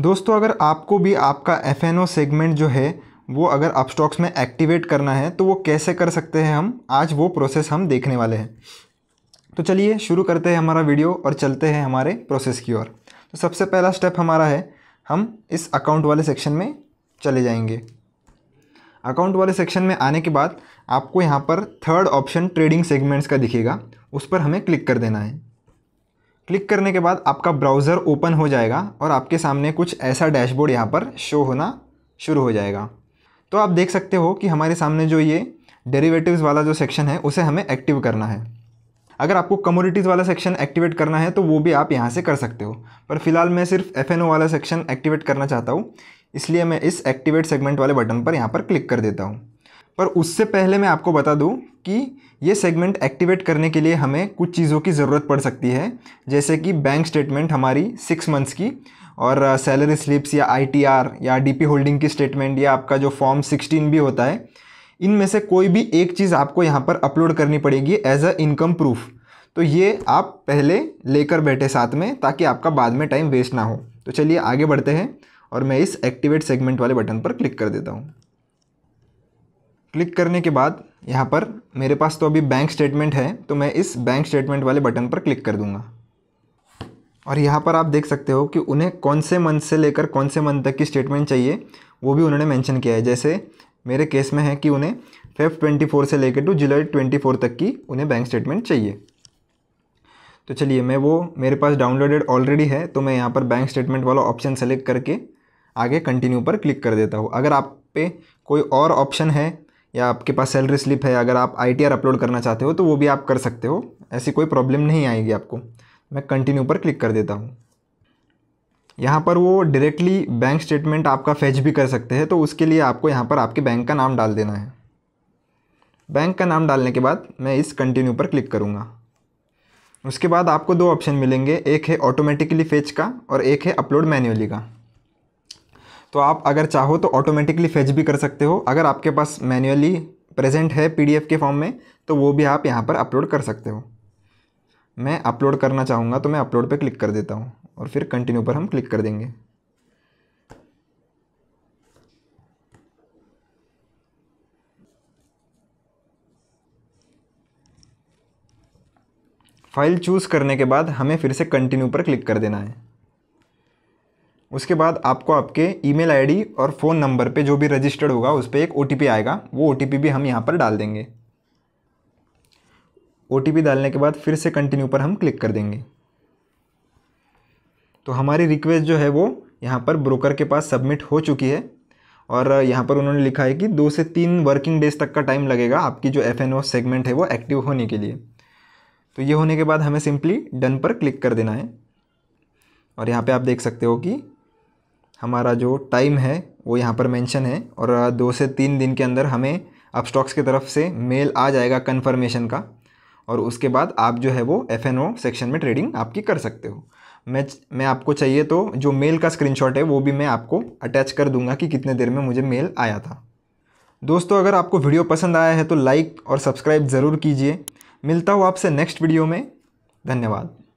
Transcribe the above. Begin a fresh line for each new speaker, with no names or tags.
दोस्तों अगर आपको भी आपका एफ सेगमेंट जो है वो अगर अपस्टॉक्स में एक्टिवेट करना है तो वो कैसे कर सकते हैं हम आज वो प्रोसेस हम देखने वाले हैं तो चलिए शुरू करते हैं हमारा वीडियो और चलते हैं हमारे प्रोसेस की ओर तो सबसे पहला स्टेप हमारा है हम इस अकाउंट वाले सेक्शन में चले जाएंगे अकाउंट वाले सेक्शन में आने के बाद आपको यहाँ पर थर्ड ऑप्शन ट्रेडिंग सेगमेंट्स का दिखेगा उस पर हमें क्लिक कर देना है क्लिक करने के बाद आपका ब्राउज़र ओपन हो जाएगा और आपके सामने कुछ ऐसा डैशबोर्ड यहाँ पर शो होना शुरू हो जाएगा तो आप देख सकते हो कि हमारे सामने जो ये डेरिवेटिव्स वाला जो सेक्शन है उसे हमें एक्टिव करना है अगर आपको कमोडिटीज़ वाला सेक्शन एक्टिवेट करना है तो वो भी आप यहाँ से कर सकते हो पर फिलहाल मैं सिर्फ एफ वाला सेक्शन एक्टिवेट करना चाहता हूँ इसलिए मैं इस एक्टिवेट सेगमेंट वाले बटन पर यहाँ पर क्लिक कर देता हूँ पर उससे पहले मैं आपको बता दूं कि ये सेगमेंट एक्टिवेट करने के लिए हमें कुछ चीज़ों की ज़रूरत पड़ सकती है जैसे कि बैंक स्टेटमेंट हमारी सिक्स मंथ्स की और सैलरी uh, स्लिप्स या आईटीआर या डीपी होल्डिंग की स्टेटमेंट या आपका जो फॉर्म सिक्सटीन भी होता है इनमें से कोई भी एक चीज़ आपको यहाँ पर अपलोड करनी पड़ेगी एज अ इनकम प्रूफ तो ये आप पहले लेकर बैठे साथ में ताकि आपका बाद में टाइम वेस्ट ना हो तो चलिए आगे बढ़ते हैं और मैं इस एक्टिवेट सेगमेंट वाले बटन पर क्लिक कर देता हूँ क्लिक करने के बाद यहाँ पर मेरे पास तो अभी बैंक स्टेटमेंट है तो मैं इस बैंक स्टेटमेंट वाले बटन पर क्लिक कर दूँगा और यहाँ पर आप देख सकते हो कि उन्हें कौन से मंथ से लेकर कौन से मंथ तक की स्टेटमेंट चाहिए वो भी उन्होंने मेंशन किया है जैसे मेरे केस में है कि उन्हें फेफ ट्वेंटी से लेकर टू जुलाई ट्वेंटी तक की उन्हें बैंक स्टेटमेंट चाहिए तो चलिए मैं वो मेरे पास डाउनलोडेड ऑलरेडी है तो मैं यहाँ पर बैंक स्टेटमेंट वाला ऑप्शन सेलेक्ट करके आगे कंटिन्यू पर क्लिक कर देता हूँ अगर आप पे कोई और ऑप्शन है या आपके पास सैलरी स्लिप है अगर आप आई अपलोड करना चाहते हो तो वो भी आप कर सकते हो ऐसी कोई प्रॉब्लम नहीं आएगी आपको मैं कंटिन्यू पर क्लिक कर देता हूँ यहाँ पर वो डायरेक्टली बैंक स्टेटमेंट आपका फेच भी कर सकते हैं तो उसके लिए आपको यहाँ पर आपके बैंक का नाम डाल देना है बैंक का नाम डालने के बाद मैं इस कंटिन्यू पर क्लिक करूँगा उसके बाद आपको दो ऑप्शन मिलेंगे एक है ऑटोमेटिकली फेच का और एक है अपलोड मैन्युअली का तो आप अगर चाहो तो ऑटोमेटिकली फेच भी कर सकते हो अगर आपके पास मैन्युअली प्रेजेंट है पीडीएफ के फॉर्म में तो वो भी आप यहाँ पर अपलोड कर सकते हो मैं अपलोड करना चाहूँगा तो मैं अपलोड पे क्लिक कर देता हूँ और फिर कंटिन्यू पर हम क्लिक कर देंगे फाइल चूज़ करने के बाद हमें फिर से कंटिन्यू पर क्लिक कर देना है उसके बाद आपको आपके ईमेल आईडी और फ़ोन नंबर पे जो भी रजिस्टर्ड होगा उस पर एक ओ आएगा वो ओ भी हम यहाँ पर डाल देंगे ओ डालने के बाद फिर से कंटिन्यू पर हम क्लिक कर देंगे तो हमारी रिक्वेस्ट जो है वो यहाँ पर ब्रोकर के पास सबमिट हो चुकी है और यहाँ पर उन्होंने लिखा है कि दो से तीन वर्किंग डेज तक का टाइम लगेगा आपकी जो एफ सेगमेंट है वो एक्टिव होने के लिए तो ये होने के बाद हमें सिंपली डन पर क्लिक कर देना है और यहाँ पे आप देख सकते हो कि हमारा जो टाइम है वो यहाँ पर मेंशन है और दो से तीन दिन के अंदर हमें स्टॉक्स की तरफ से मेल आ जाएगा कन्फर्मेशन का और उसके बाद आप जो है वो एफ सेक्शन में ट्रेडिंग आपकी कर सकते हो मैं मैं आपको चाहिए तो जो मेल का स्क्रीनशॉट है वो भी मैं आपको अटैच कर दूंगा कि कितने देर में मुझे मेल आया था दोस्तों अगर आपको वीडियो पसंद आया है तो लाइक और सब्सक्राइब ज़रूर कीजिए मिलता हूँ आपसे नेक्स्ट वीडियो में धन्यवाद